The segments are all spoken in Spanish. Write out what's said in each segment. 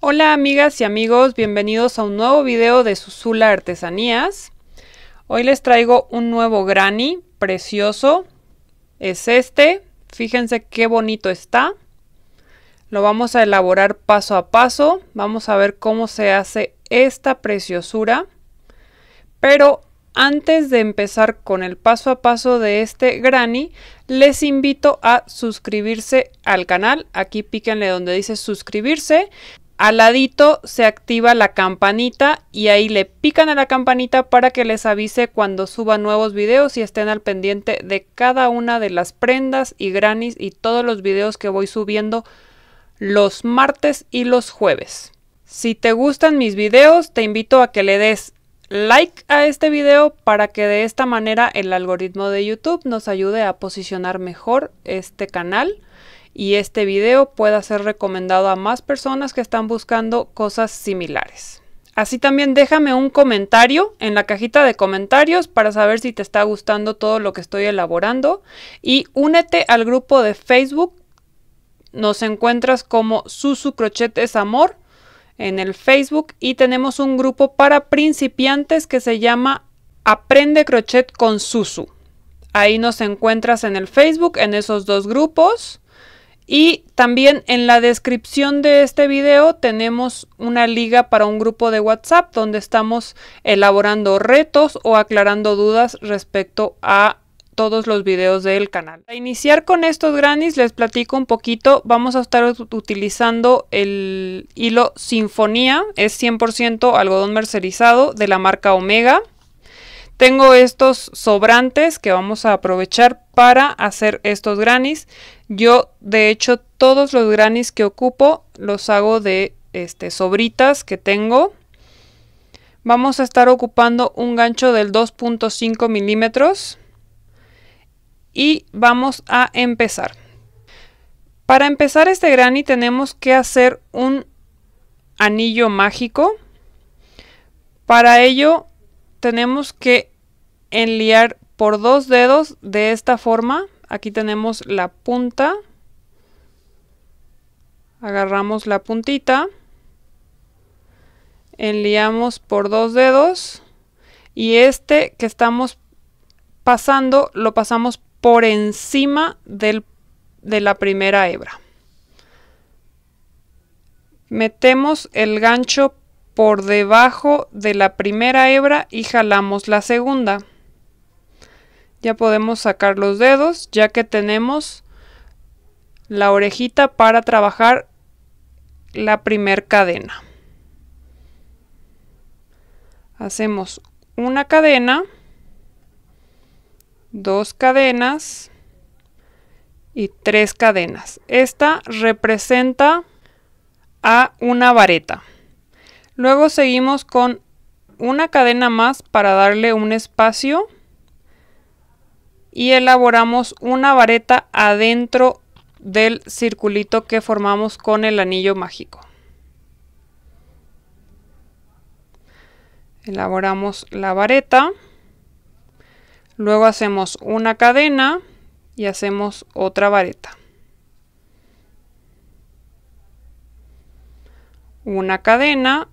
Hola amigas y amigos, bienvenidos a un nuevo video de Susula Artesanías. Hoy les traigo un nuevo granny precioso. Es este, fíjense qué bonito está. Lo vamos a elaborar paso a paso, vamos a ver cómo se hace esta preciosura. Pero antes de empezar con el paso a paso de este granny, les invito a suscribirse al canal. Aquí píquenle donde dice suscribirse al ladito se activa la campanita y ahí le pican a la campanita para que les avise cuando suba nuevos videos y estén al pendiente de cada una de las prendas y granis y todos los videos que voy subiendo los martes y los jueves. Si te gustan mis videos, te invito a que le des like a este video para que de esta manera el algoritmo de YouTube nos ayude a posicionar mejor este canal y este video pueda ser recomendado a más personas que están buscando cosas similares. Así también déjame un comentario en la cajita de comentarios para saber si te está gustando todo lo que estoy elaborando y únete al grupo de Facebook. Nos encuentras como Susu Crochet es Amor en el Facebook y tenemos un grupo para principiantes que se llama Aprende Crochet con Susu. Ahí nos encuentras en el Facebook, en esos dos grupos. Y también en la descripción de este video tenemos una liga para un grupo de WhatsApp donde estamos elaborando retos o aclarando dudas respecto a todos los videos del canal. Para iniciar con estos granis les platico un poquito, vamos a estar utilizando el hilo Sinfonía, es 100% algodón mercerizado de la marca Omega. Tengo estos sobrantes que vamos a aprovechar para hacer estos granis. Yo, de hecho, todos los granis que ocupo los hago de este, sobritas que tengo. Vamos a estar ocupando un gancho del 2.5 milímetros. Y vamos a empezar. Para empezar este granny tenemos que hacer un anillo mágico. Para ello tenemos que enliar por dos dedos de esta forma. Aquí tenemos la punta. Agarramos la puntita. Enliamos por dos dedos. Y este que estamos pasando lo pasamos por encima de la primera hebra. Metemos el gancho por debajo de la primera hebra y jalamos la segunda. Ya podemos sacar los dedos ya que tenemos la orejita para trabajar la primer cadena. Hacemos una cadena, dos cadenas y tres cadenas. Esta representa a una vareta. Luego seguimos con una cadena más para darle un espacio y elaboramos una vareta adentro del circulito que formamos con el anillo mágico. Elaboramos la vareta, luego hacemos una cadena y hacemos otra vareta. Una cadena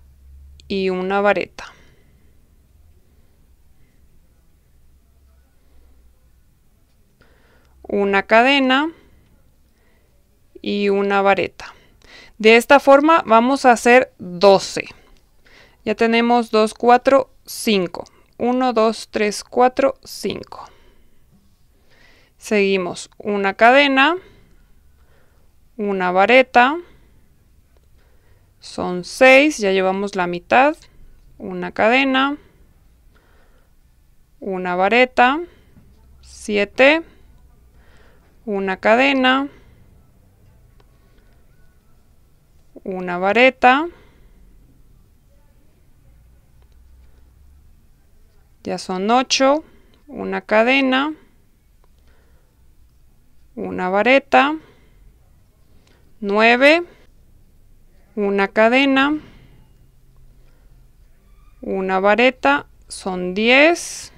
y una vareta. una cadena y una vareta. De esta forma vamos a hacer 12. Ya tenemos 2, 4, 5. 1, 2, 3, 4, 5. Seguimos una cadena, una vareta, son 6, ya llevamos la mitad, una cadena, una vareta, 7, una cadena, una vareta, ya son ocho una cadena, una vareta, nueve una cadena, una vareta, son diez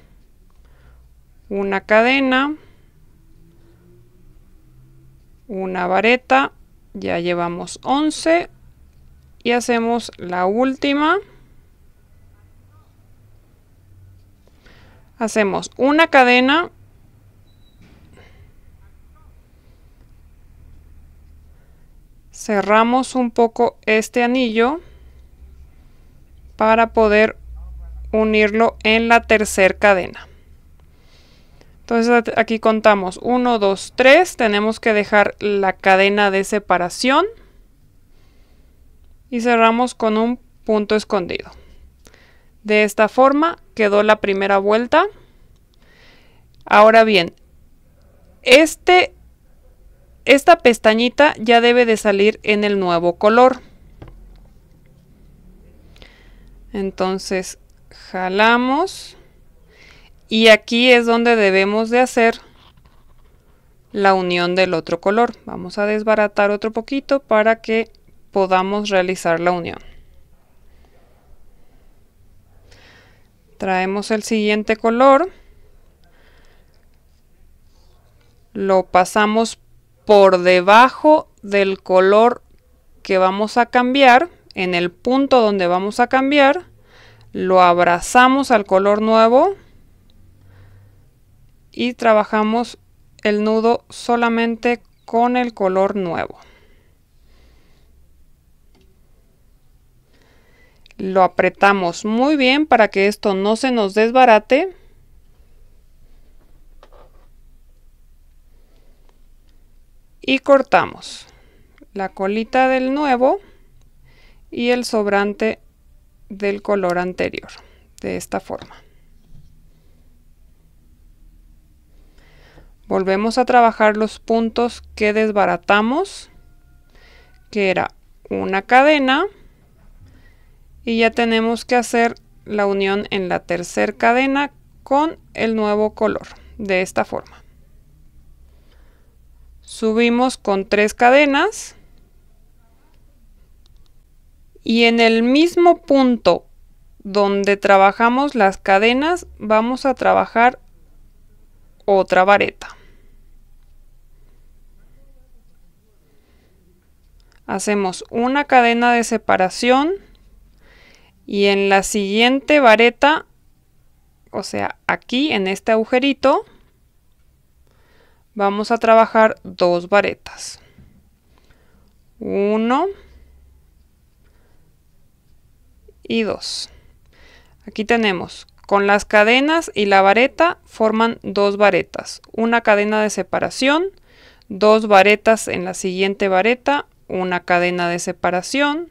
una cadena, una vareta, ya llevamos 11 y hacemos la última. Hacemos una cadena cerramos un poco este anillo para poder unirlo en la tercera cadena. Entonces aquí contamos 1, 2, 3, tenemos que dejar la cadena de separación y cerramos con un punto escondido. De esta forma quedó la primera vuelta. Ahora bien, este, esta pestañita ya debe de salir en el nuevo color. Entonces jalamos y aquí es donde debemos de hacer la unión del otro color. Vamos a desbaratar otro poquito para que podamos realizar la unión. Traemos el siguiente color. Lo pasamos por debajo del color que vamos a cambiar, en el punto donde vamos a cambiar, lo abrazamos al color nuevo y trabajamos el nudo solamente con el color nuevo. Lo apretamos muy bien para que esto no se nos desbarate. Y cortamos la colita del nuevo y el sobrante del color anterior de esta forma. Volvemos a trabajar los puntos que desbaratamos, que era una cadena, y ya tenemos que hacer la unión en la tercera cadena con el nuevo color, de esta forma. Subimos con tres cadenas, y en el mismo punto donde trabajamos las cadenas, vamos a trabajar otra vareta. hacemos una cadena de separación y en la siguiente vareta, o sea, aquí en este agujerito, vamos a trabajar dos varetas. Uno y dos. Aquí tenemos con las cadenas y la vareta forman dos varetas, una cadena de separación, dos varetas en la siguiente vareta, una cadena de separación,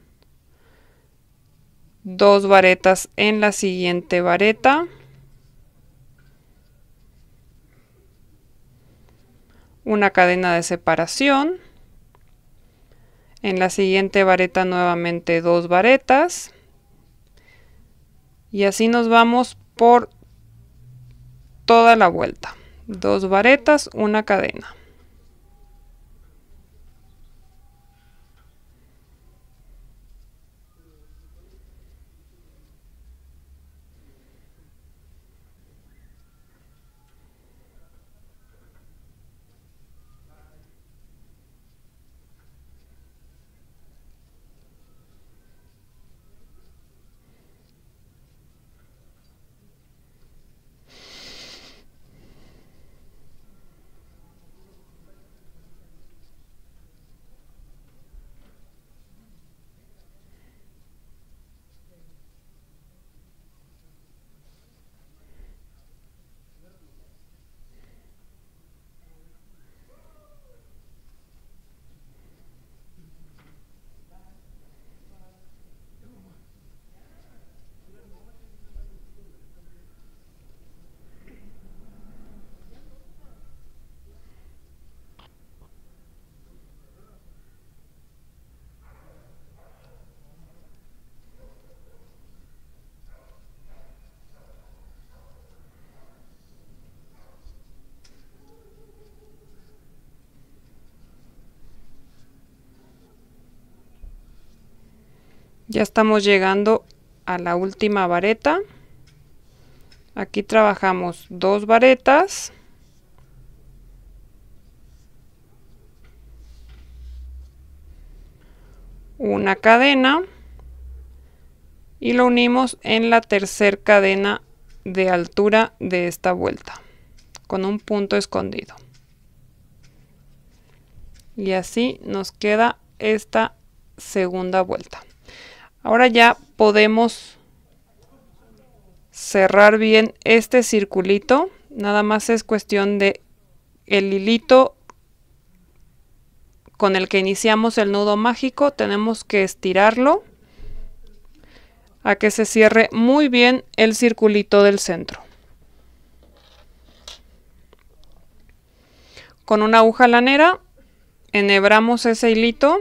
dos varetas en la siguiente vareta, una cadena de separación, en la siguiente vareta nuevamente dos varetas y así nos vamos por toda la vuelta. Dos varetas, una cadena. Ya estamos llegando a la última vareta. Aquí trabajamos dos varetas. Una cadena. Y lo unimos en la tercera cadena de altura de esta vuelta. Con un punto escondido. Y así nos queda esta segunda vuelta. Ahora ya podemos cerrar bien este circulito. Nada más es cuestión de el hilito con el que iniciamos el nudo mágico. Tenemos que estirarlo a que se cierre muy bien el circulito del centro. Con una aguja lanera enhebramos ese hilito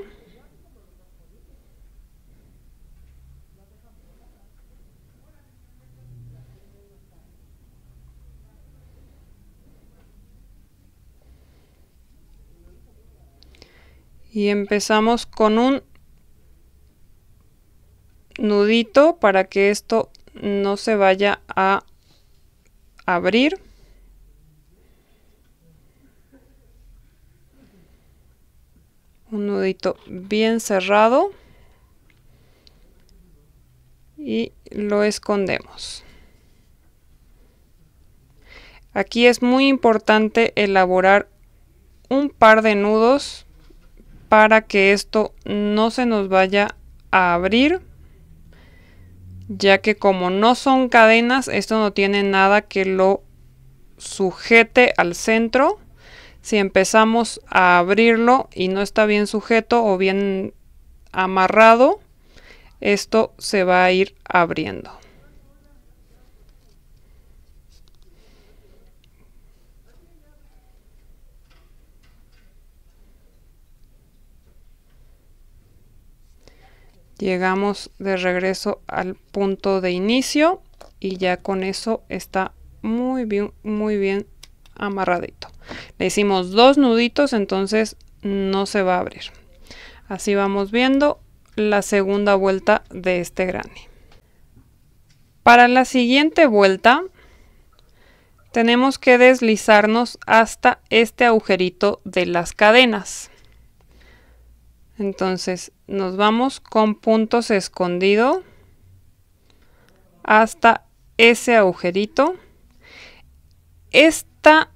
y empezamos con un nudito para que esto no se vaya a abrir un nudito bien cerrado y lo escondemos aquí es muy importante elaborar un par de nudos para que esto no se nos vaya a abrir ya que como no son cadenas esto no tiene nada que lo sujete al centro si empezamos a abrirlo y no está bien sujeto o bien amarrado esto se va a ir abriendo llegamos de regreso al punto de inicio y ya con eso está muy bien, muy bien amarradito. Le hicimos dos nuditos, entonces no se va a abrir. Así vamos viendo la segunda vuelta de este granny. Para la siguiente vuelta tenemos que deslizarnos hasta este agujerito de las cadenas. Entonces nos vamos con puntos escondido hasta ese agujerito. Esta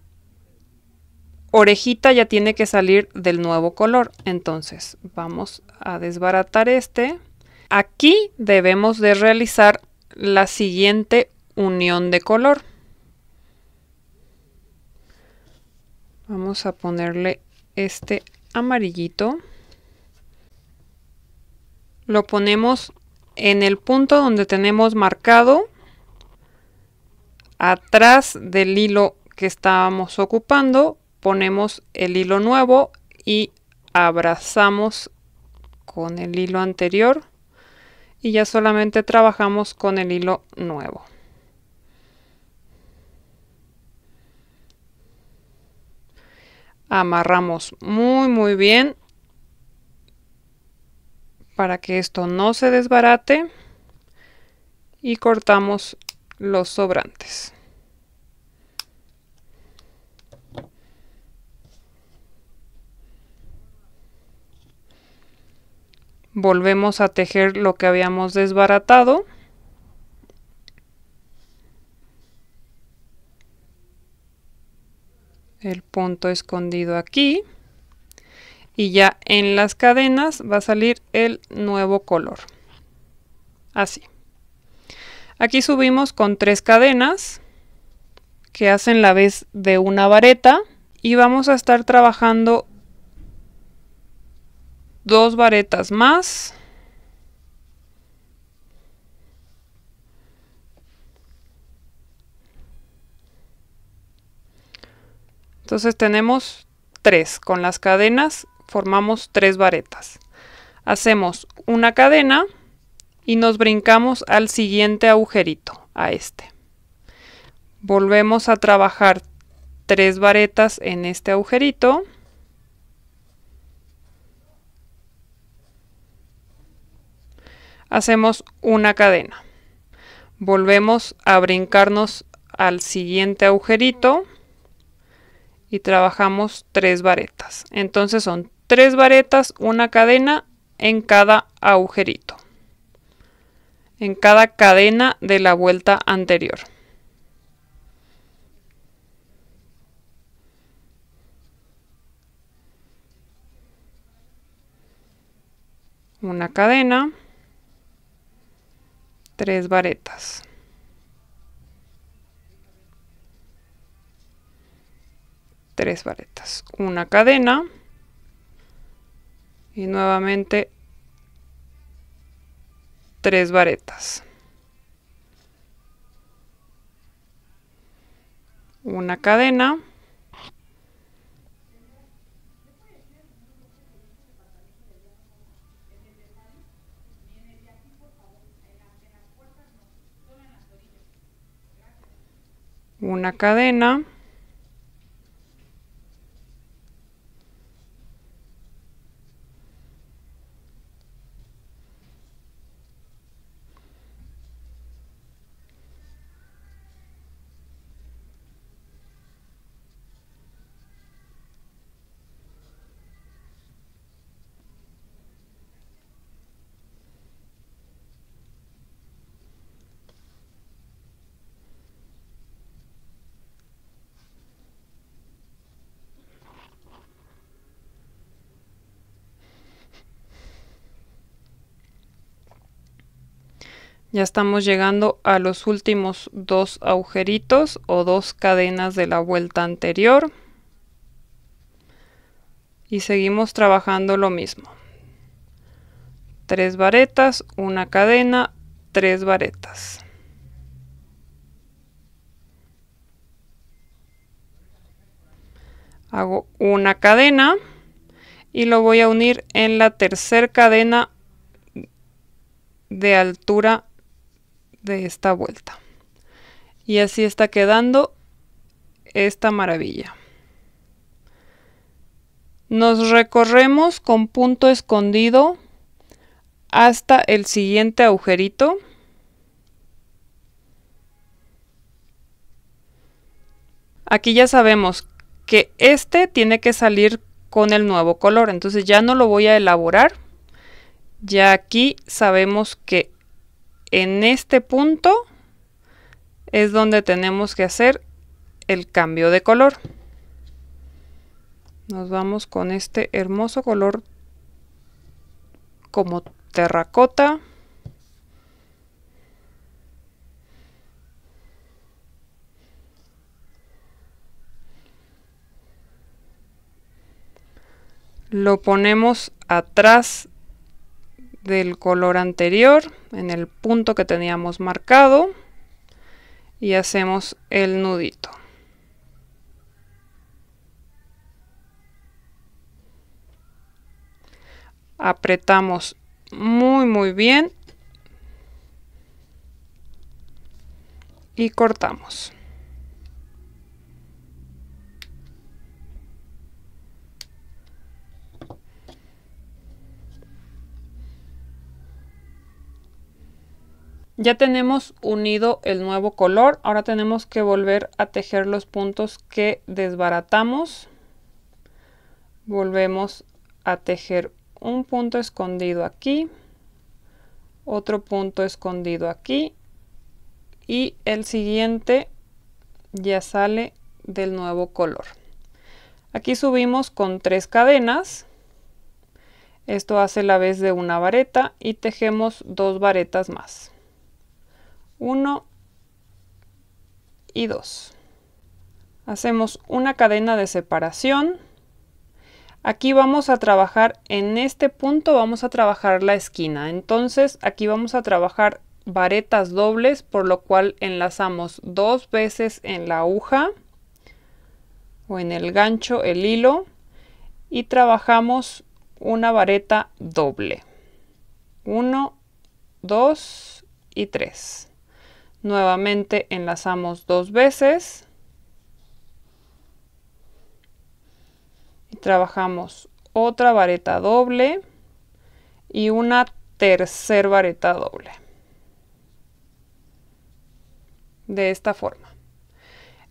orejita ya tiene que salir del nuevo color. Entonces vamos a desbaratar este. Aquí debemos de realizar la siguiente unión de color. Vamos a ponerle este amarillito lo ponemos en el punto donde tenemos marcado atrás del hilo que estábamos ocupando ponemos el hilo nuevo y abrazamos con el hilo anterior y ya solamente trabajamos con el hilo nuevo amarramos muy muy bien para que esto no se desbarate y cortamos los sobrantes. Volvemos a tejer lo que habíamos desbaratado. El punto escondido aquí y ya en las cadenas va a salir el nuevo color. Así. Aquí subimos con tres cadenas que hacen la vez de una vareta y vamos a estar trabajando dos varetas más. Entonces tenemos tres con las cadenas formamos tres varetas. Hacemos una cadena y nos brincamos al siguiente agujerito, a este. Volvemos a trabajar tres varetas en este agujerito. Hacemos una cadena. Volvemos a brincarnos al siguiente agujerito y trabajamos tres varetas. Entonces son tres varetas, una cadena en cada agujerito, en cada cadena de la vuelta anterior. Una cadena, tres varetas. Tres varetas, una cadena y nuevamente tres varetas una cadena una cadena Ya estamos llegando a los últimos dos agujeritos o dos cadenas de la vuelta anterior. Y seguimos trabajando lo mismo. Tres varetas, una cadena, tres varetas. Hago una cadena y lo voy a unir en la tercera cadena de altura de esta vuelta. Y así está quedando esta maravilla. Nos recorremos con punto escondido hasta el siguiente agujerito. Aquí ya sabemos que este tiene que salir con el nuevo color, entonces ya no lo voy a elaborar. Ya aquí sabemos que en este punto es donde tenemos que hacer el cambio de color. Nos vamos con este hermoso color como terracota. Lo ponemos atrás del color anterior en el punto que teníamos marcado y hacemos el nudito. Apretamos muy muy bien y cortamos. Ya tenemos unido el nuevo color, ahora tenemos que volver a tejer los puntos que desbaratamos. Volvemos a tejer un punto escondido aquí, otro punto escondido aquí y el siguiente ya sale del nuevo color. Aquí subimos con tres cadenas. Esto hace la vez de una vareta y tejemos dos varetas más. 1 y 2. Hacemos una cadena de separación. Aquí vamos a trabajar, en este punto vamos a trabajar la esquina. Entonces aquí vamos a trabajar varetas dobles, por lo cual enlazamos dos veces en la aguja o en el gancho el hilo y trabajamos una vareta doble. 1, 2 y 3. Nuevamente enlazamos dos veces. Y trabajamos otra vareta doble y una tercer vareta doble. De esta forma.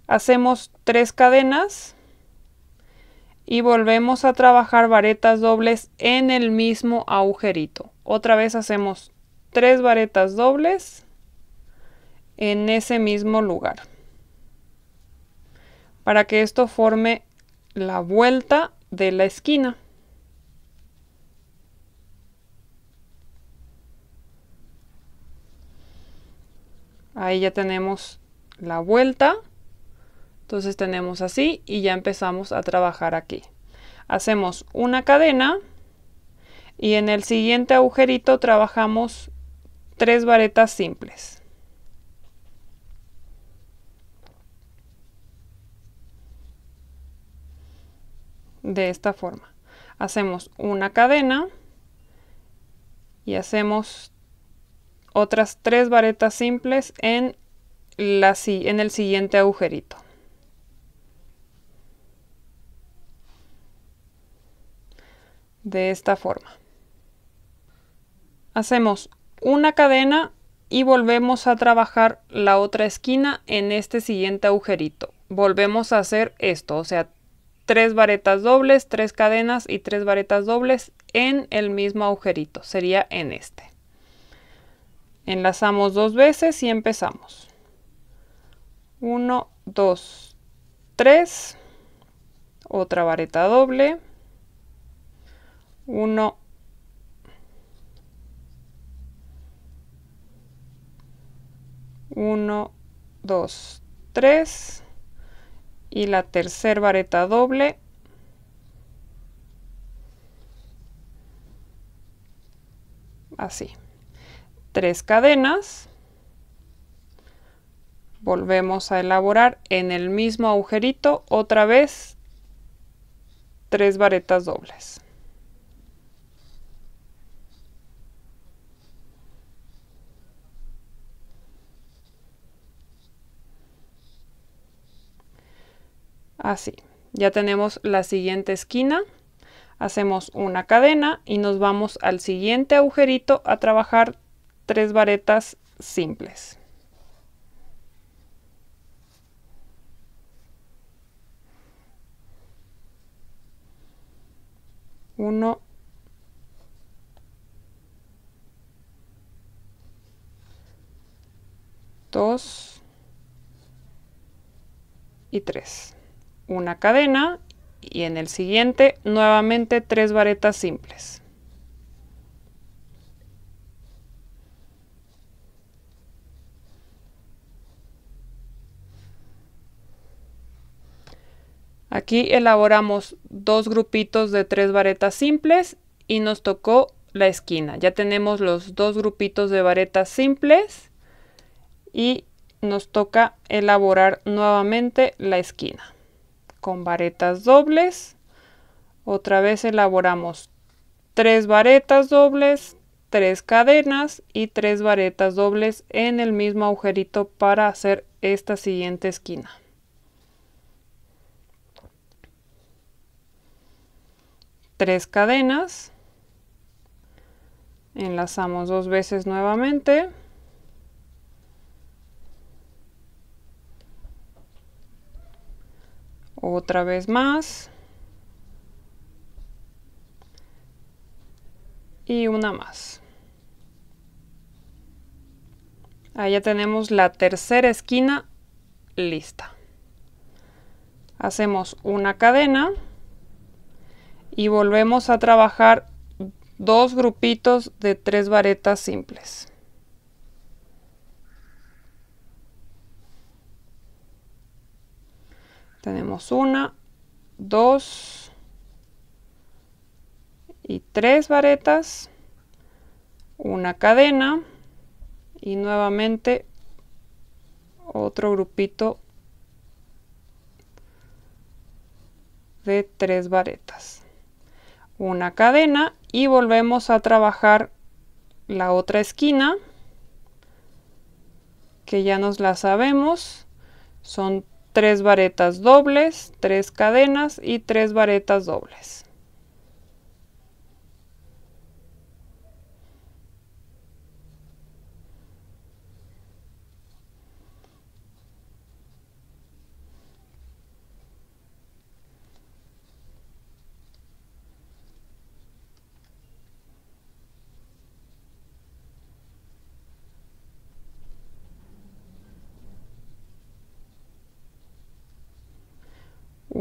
Hacemos tres cadenas y volvemos a trabajar varetas dobles en el mismo agujerito. Otra vez hacemos tres varetas dobles en ese mismo lugar para que esto forme la vuelta de la esquina. Ahí ya tenemos la vuelta. Entonces tenemos así y ya empezamos a trabajar aquí. Hacemos una cadena y en el siguiente agujerito trabajamos tres varetas simples. de esta forma. Hacemos una cadena y hacemos otras tres varetas simples en, la, en el siguiente agujerito. De esta forma. Hacemos una cadena y volvemos a trabajar la otra esquina en este siguiente agujerito. Volvemos a hacer esto, o sea, tres varetas dobles, tres cadenas y tres varetas dobles en el mismo agujerito, sería en este. Enlazamos dos veces y empezamos. 1, 2, 3, otra vareta doble, 1, 1, 2, 3, y la tercera vareta doble así tres cadenas volvemos a elaborar en el mismo agujerito otra vez tres varetas dobles así. Ya tenemos la siguiente esquina, hacemos una cadena y nos vamos al siguiente agujerito a trabajar tres varetas simples. Uno, dos y tres una cadena y en el siguiente nuevamente tres varetas simples. Aquí elaboramos dos grupitos de tres varetas simples y nos tocó la esquina. Ya tenemos los dos grupitos de varetas simples y nos toca elaborar nuevamente la esquina con varetas dobles. Otra vez elaboramos tres varetas dobles, tres cadenas y tres varetas dobles en el mismo agujerito para hacer esta siguiente esquina. Tres cadenas, enlazamos dos veces nuevamente. otra vez más y una más. Ahí ya tenemos la tercera esquina lista. Hacemos una cadena y volvemos a trabajar dos grupitos de tres varetas simples. Tenemos una, dos y tres varetas, una cadena y nuevamente otro grupito de tres varetas. Una cadena y volvemos a trabajar la otra esquina que ya nos la sabemos. Son 3 varetas dobles, 3 cadenas y 3 varetas dobles.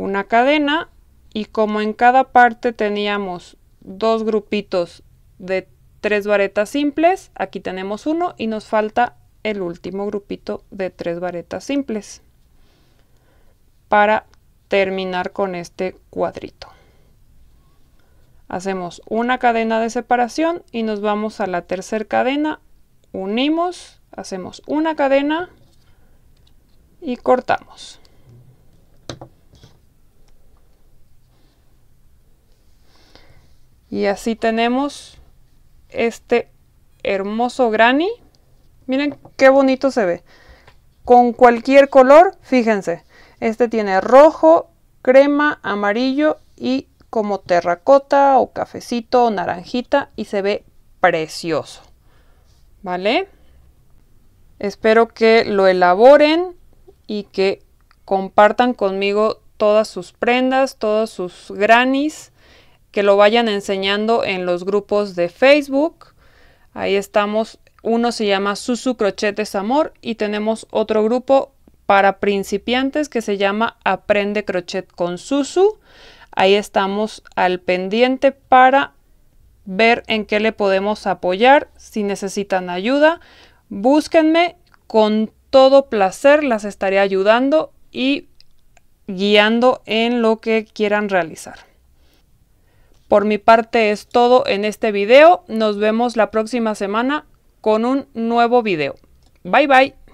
una cadena y como en cada parte teníamos dos grupitos de tres varetas simples, aquí tenemos uno y nos falta el último grupito de tres varetas simples para terminar con este cuadrito. Hacemos una cadena de separación y nos vamos a la tercera cadena, unimos, hacemos una cadena y cortamos. Y así tenemos este hermoso granny. Miren qué bonito se ve. Con cualquier color, fíjense. Este tiene rojo, crema, amarillo y como terracota o cafecito o naranjita y se ve precioso. ¿Vale? Espero que lo elaboren y que compartan conmigo todas sus prendas, todos sus granis que lo vayan enseñando en los grupos de Facebook. Ahí estamos, uno se llama Susu Crochetes Amor y tenemos otro grupo para principiantes que se llama Aprende Crochet con Susu. Ahí estamos al pendiente para ver en qué le podemos apoyar, si necesitan ayuda. Búsquenme, con todo placer las estaré ayudando y guiando en lo que quieran realizar. Por mi parte es todo en este video. Nos vemos la próxima semana con un nuevo video. Bye bye.